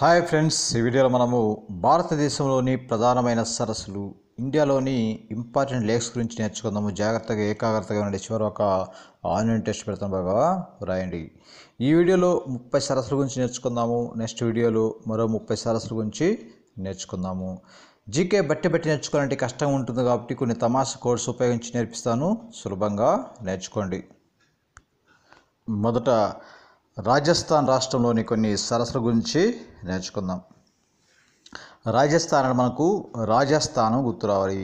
hi friends ఈ వీడియోలో మనము భారతదేశంలోని ప్రధానమైన సరస్సులు ఇండియాలోని ఇంపార్టెంట్ లేక్స్ గురించి నేర్చుకుందాము జాగ్రత్తగా ఏకాగ్రతగా ఉండే చివరి ఒక ఆన్లైన్ టెస్ట్ పెడతాం బాగా రాయండి ఈ వీడియోలో ముప్పై సరస్సుల గురించి నేర్చుకుందాము నెక్స్ట్ వీడియోలో మరో ముప్పై సరస్సుల గురించి నేర్చుకుందాము జీకే బట్టి బట్టి నేర్చుకోవాలంటే కష్టం ఉంటుంది కాబట్టి కొన్ని తమాషా కోడ్స్ ఉపయోగించి నేర్పిస్తాను సులభంగా నేర్చుకోండి మొదట రాజస్థాన్ రాష్ట్రంలోని కొన్ని సరస్సుల గురించి నేర్చుకుందాం రాజస్థాన్ మనకు రాజస్థానం గుర్తు రావాలి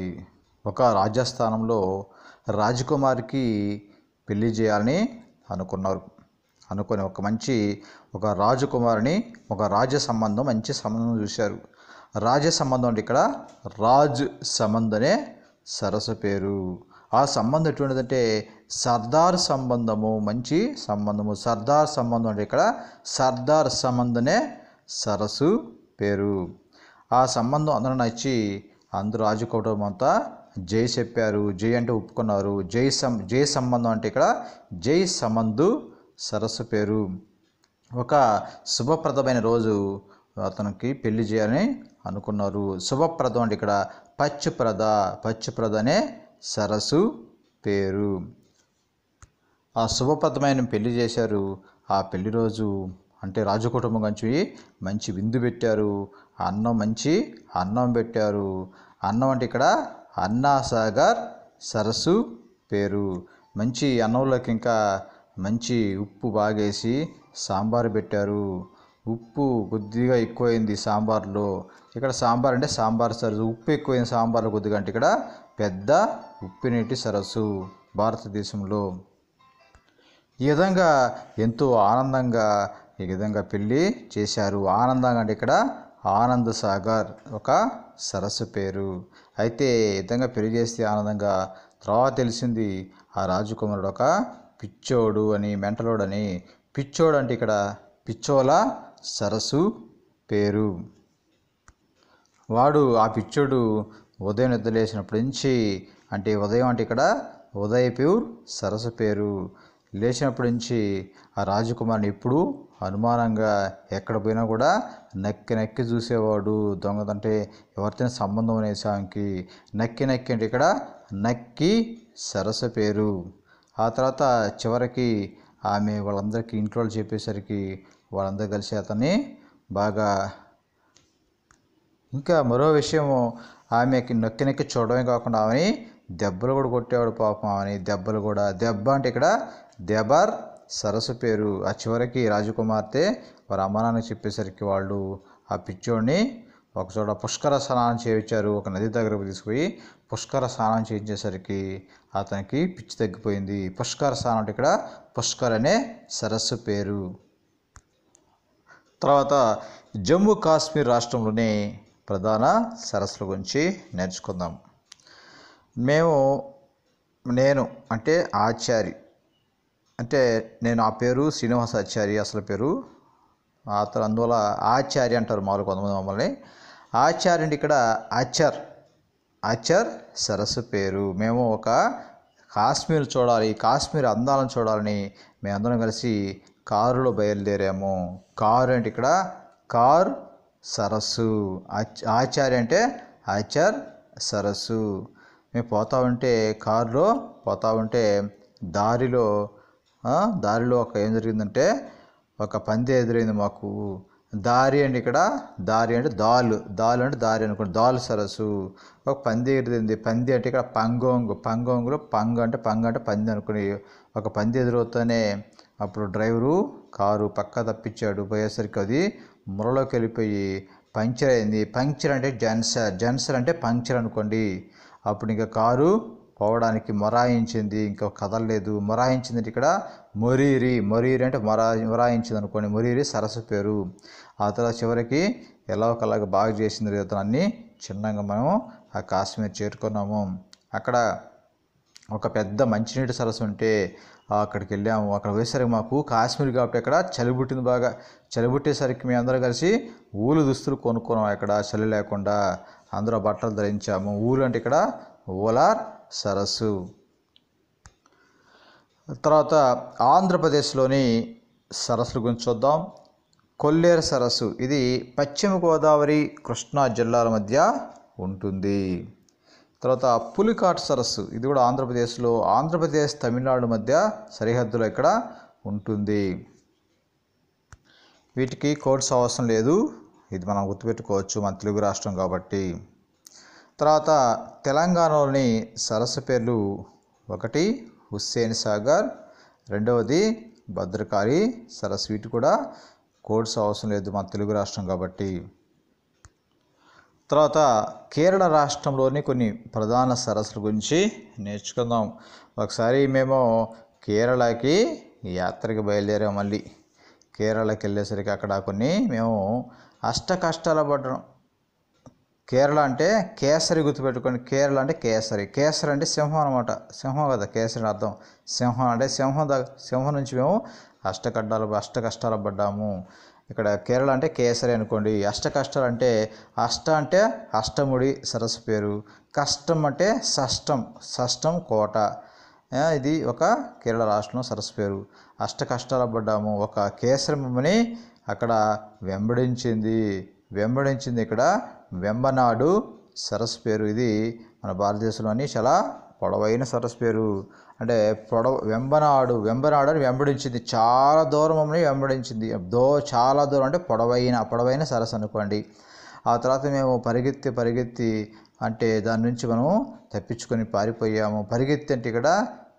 ఒక రాజస్థానంలో రాజకుమారికి పెళ్లి చేయాలని అనుకున్నారు అనుకొని ఒక మంచి ఒక రాజకుమారిని ఒక రాజ సంబంధం మంచి సంబంధం చూశారు రాజ సంబంధం అంటే ఇక్కడ రాజ్ సంబంధనే సరస్సు పేరు ఆ సంబంధం ఎటువంటిదంటే సర్దార్ సంబంధము మంచి సంబంధము సర్దార్ సంబంధం అంటే ఇక్కడ సర్దార్ సంబంధనే సరస్సు పేరు ఆ సంబంధం అందరూ నచ్చి అందరూ రాజుకోవటం అంతా జై చెప్పారు జై అంటే ఒప్పుకున్నారు జై సం జై సంబంధం అంటే ఇక్కడ జై సంబంధు సరస్సు పేరు ఒక శుభప్రదమైన రోజు అతనికి పెళ్లి చేయాలని అనుకున్నారు శుభప్రదం అంటే ఇక్కడ పచ్చుప్రద పచ్చుప్రద అనే సరస్సు పేరు ఆ శుభపతమైన పెళ్లి చేశారు ఆ పెళ్లి రోజు అంటే రాజు కుటుంబం కంచి మంచి విందు పెట్టారు అన్నం మంచి అన్నం పెట్టారు అన్నం అంటే ఇక్కడ అన్నాసాగర్ సరస్సు పేరు మంచి అన్నంలోకి ఇంకా మంచి ఉప్పు బాగేసి సాంబార్ పెట్టారు ఉప్పు కొద్దిగా ఎక్కువైంది సాంబార్లో ఇక్కడ సాంబార్ అంటే సాంబార్ సరస్సు ఉప్పు ఎక్కువైంది సాంబార్లో కొద్దిగా అంటే ఇక్కడ పెద్ద ఉప్పినీటి సరస్సు భారతదేశంలో ఈ విధంగా ఎంతో ఆనందంగా ఈ విధంగా పెళ్ళి చేశారు ఆనందంగా అంటే ఇక్కడ ఆనంద సాగర్ ఒక సరస్సు పేరు అయితే ఈ విధంగా పెళ్లి చేస్తే ఆనందంగా తర్వాత తెలిసింది ఆ రాజకుమారుడు ఒక పిచ్చోడు అని మెంటలోడు అని పిచ్చోడు అంటే ఇక్కడ పిచ్చోల సరస్సు పేరు వాడు ఆ పిచ్చోడు ఉదయం నిద్రలేసినప్పటి నుంచి అంటే ఉదయం అంటే ఇక్కడ ఉదయపూర్ సరస్సు పేరు లేచినప్పటి నుంచి ఆ రాజకుమారుని ఎప్పుడు అనుమానంగా ఎక్కడ పోయినా కూడా నక్కి నక్కి చూసేవాడు దొంగదంటే ఎవరితో సంబంధం అనే సాంకి నక్కి నక్కి అంటే ఇక్కడ నక్కి సరస పేరు ఆ తర్వాత చివరికి ఆమె వాళ్ళందరికీ ఇంట్లో చెప్పేసరికి వాళ్ళందరూ కలిసి అతన్ని బాగా ఇంకా మరో విషయము ఆమెకి నొక్కి నొక్కి చూడమే కాకుండా ఆమెని దెబ్బలు కూడా కొట్టేవాడు పాపం ఆమెని దెబ్బలు కూడా దెబ్బ అంటే ఇక్కడ దెబర్ సరస్సు పేరు ఆ చివరికి రాజకుమార్తె వారి అమ్మానాన్నకి చెప్పేసరికి వాళ్ళు ఆ పిచ్చోడిని ఒకచోట పుష్కర స్నానం చేయించారు ఒక నది దగ్గరకు తీసుకుపోయి పుష్కర స్నానం చేయించేసరికి అతనికి పిచ్చి తగ్గిపోయింది పుష్కర స్నానం అంటే ఇక్కడ పుష్కర్ అనే సరస్సు పేరు తర్వాత జమ్మూ కాశ్మీర్ రాష్ట్రంలోనే ప్రధాన సరస్సుల గురించి నేర్చుకుందాం మేము నేను అంటే ఆచారి అంటే నేను ఆ పేరు శ్రీనివాస ఆచారి అసలు పేరు అతను అందువల్ల ఆచార్య అంటారు మామూలు కొంతమంది మమ్మల్ని ఆచార్య అండి ఇక్కడ ఆచార్ ఆచార్ సరస్సు పేరు మేము ఒక కాశ్మీర్ చూడాలి కాశ్మీర్ అందాలను చూడాలని మేమందరం కలిసి కారులో బయలుదేరాము కారు అంటే ఇక్కడ కార్ సరస్సు ఆచార్య అంటే ఆచార్ సరస్సు మేము పోతా ఉంటే కారులో పోతా ఉంటే దారిలో దారిలో ఒక ఏం జరిగిందంటే ఒక పంది ఎదురైంది మాకు దారి అండి ఇక్కడ దారి అంటే దాలు దాలు అంటే దారి అనుకోండి దాలు సరస్సు ఒక పంది ఎదురైంది పంది అంటే ఇక్కడ పంగోంగు పంగోంగులో పంగ అంటే పంగ అంటే పంది అనుకుని ఒక పంది ఎదురవుతానే అప్పుడు డ్రైవరు కారు పక్క తప్పించాడు పోయేసరికి అది మురలోకి వెళ్ళిపోయి పంక్చర్ అయింది పంక్చర్ అంటే జన్సర్ జన్సర్ అంటే పంక్చర్ అనుకోండి అప్పుడు ఇంకా కారు పోవడానికి మొరాయించింది ఇంకా కదలలేదు మొరాయించింది అంటే ఇక్కడ మొరీరి మొరీరి అంటే మొరా మొరాయించింది అనుకోండి మొరీరి సరస్సు పేరు ఆ తర్వాత చివరికి ఎలా ఒకలాగా బాగా చేసింది అతను అన్నీ చిన్నగా మనం ఆ కాశ్మీర్ చేరుకున్నాము అక్కడ ఒక పెద్ద మంచినీటి సరస్సు ఉంటే అక్కడికి వెళ్ళాము అక్కడ పోయేసరికి మాకు కాశ్మీర్ కాబట్టి అక్కడ చలి పుట్టింది బాగా చలి పుట్టేసరికి మేము అందరం కలిసి ఊలు దుస్తులు కొనుక్కున్నాం ఇక్కడ చలి లేకుండా అందరూ బట్టలు ధరించాము ఊలు అంటే ఇక్కడ ఓలార్ సరస్సు తర్వాత ఆంధ్రప్రదేశ్లోని సరస్సుల గురించి చూద్దాం కొల్లేరు సరస్సు ఇది పశ్చిమ గోదావరి కృష్ణా జిల్లాల మధ్య ఉంటుంది తర్వాత పులికాట్ సరస్సు ఇది కూడా ఆంధ్రప్రదేశ్లో ఆంధ్రప్రదేశ్ తమిళనాడు మధ్య సరిహద్దులో ఇక్కడ ఉంటుంది వీటికి కోర్స్ అవసరం లేదు ఇది మనం గుర్తుపెట్టుకోవచ్చు మన తెలుగు రాష్ట్రం కాబట్టి తర్వాత తెలంగాణలోని సరస్సు పేర్లు ఒకటి హుస్సేన్ సాగర్ రెండవది భద్రకాళి సరస్సు వీటి కూడా కోడ్స్ అవసరం లేదు మన తెలుగు రాష్ట్రం కాబట్టి తర్వాత కేరళ రాష్ట్రంలోని కొన్ని ప్రధాన సరస్సుల గురించి నేర్చుకుందాం ఒకసారి మేము కేరళకి యాత్రకి బయలుదేరాం మళ్ళీ కేరళకి వెళ్ళేసరికి అక్కడ కొన్ని మేము అష్ట కష్టాల పడ్డాం కేరళ అంటే కేసరి గుర్తుపెట్టుకోండి కేరళ అంటే కేసరి కేసరి అంటే సింహం అనమాట సింహం కదా కేసరి అర్థం సింహం అంటే సింహం సింహం నుంచి మేము అష్ట కడ్డాలు అష్ట కష్టాలు పడ్డాము ఇక్కడ కేరళ అంటే కేసరి అనుకోండి అష్ట కష్టాలు అంటే అష్ట అంటే అష్టముడి సరస్సు పేరు కష్టం అంటే షష్టం షష్టం కోట ఇది ఒక కేరళ రాష్ట్రంలో సరస్సు పేరు అష్ట కష్టాలు పడ్డాము ఒక కేసరమ్మని అక్కడ వెంబడించింది వెంబడించింది ఇక్కడ వెంబనాడు సరస్సు పేరు ఇది మన భారతదేశంలోని చాలా పొడవైన సరస్సు పేరు అంటే పొడవ వెంబనాడు వెంబనాడు అని వెంబడించింది చాలా దూరం మమ్మల్ని వెంబడించింది దో చాలా దూరం అంటే పొడవైన పొడవైన సరస్సు అనుకోండి ఆ తర్వాత మేము పరిగెత్తి పరిగెత్తి అంటే దాని నుంచి మనం తప్పించుకొని పారిపోయాము పరిగెత్తి అంటే ఇక్కడ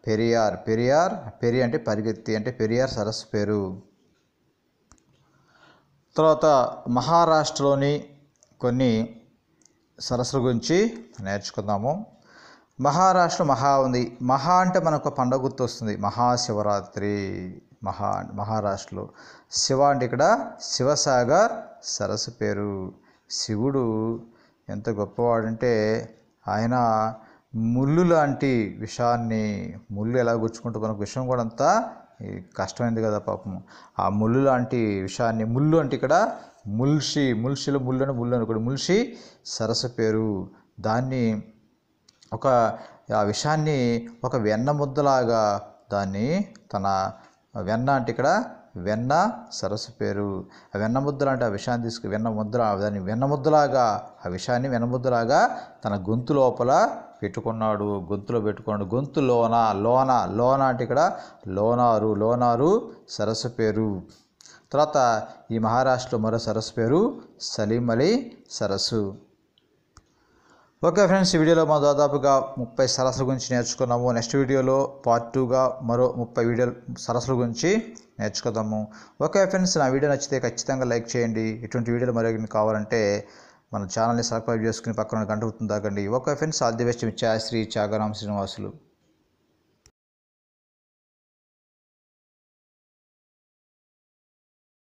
పెరియార్ పెరియార్ పెరి అంటే పరిగెత్తి అంటే పెరియార్ సరస్సు పేరు తర్వాత మహారాష్ట్రలోని కొన్ని సరస్సుల గురించి నేర్చుకుందాము మహారాష్ట్ర మహా ఉంది మహా అంటే మనకు పండగ గుర్తు వస్తుంది మహాశివరాత్రి మహా మహారాష్ట్రలో శివ అంటే ఇక్కడ శివసాగర్ సరస్సు పేరు శివుడు ఎంత గొప్పవాడంటే ఆయన ముళ్ళు లాంటి విషాన్ని ముళ్ళు ఎలా గుచ్చుకుంటూ మనకు విషయం కూడా అంతా కష్టమైంది కదా పాపం ఆ ముళ్ళు లాంటి విషయాన్ని ముళ్ళు అంటే ఇక్కడ ముల్షి ముల్షిలో ముళ్ళు అని ముళ్ళు అని అనుకోండి ముల్షి సరస్సు పేరు దాన్ని ఒక ఆ విషాన్ని ఒక వెన్న ముద్దలాగా దాన్ని తన వెన్న అంటే ఇక్కడ వెన్న సరస్సు పేరు ఆ వెన్న ముద్దలు అంటే ఆ విషాన్ని తీసుకు వెన్న ముద్ర దాన్ని వెన్న ముద్దలాగా ఆ విషాన్ని వెన్న ముద్దలాగా తన గొంతు లోపల పెట్టుకున్నాడు గొంతులో పెట్టుకున్నాడు గొంతు లోన లోన లోన అంటే ఇక్కడ లోనారు లోనారు సరస్సు పేరు తర్వాత ఈ మహారాష్ట్రలో మరో సరస్సు పేరు సలీం అలీ సరస్సు ఓకే ఫ్రెండ్స్ ఈ వీడియోలో మనం దాదాపుగా ముప్పై సరస్సుల గురించి నేర్చుకున్నాము నెక్స్ట్ వీడియోలో పార్ట్ టూగా మరో ముప్పై వీడియోలు సరస్సుల గురించి నేర్చుకుందాము ఓకే ఫ్రెండ్స్ నా వీడియో నచ్చితే ఖచ్చితంగా లైక్ చేయండి ఇటువంటి వీడియోలు మరొక కావాలంటే మన ఛానల్ని సబ్స్క్రైబ్ చేసుకుని పక్కన గంట గుర్తుంది తాకండి okay friends all the best Shri Chagaram Srinivasulu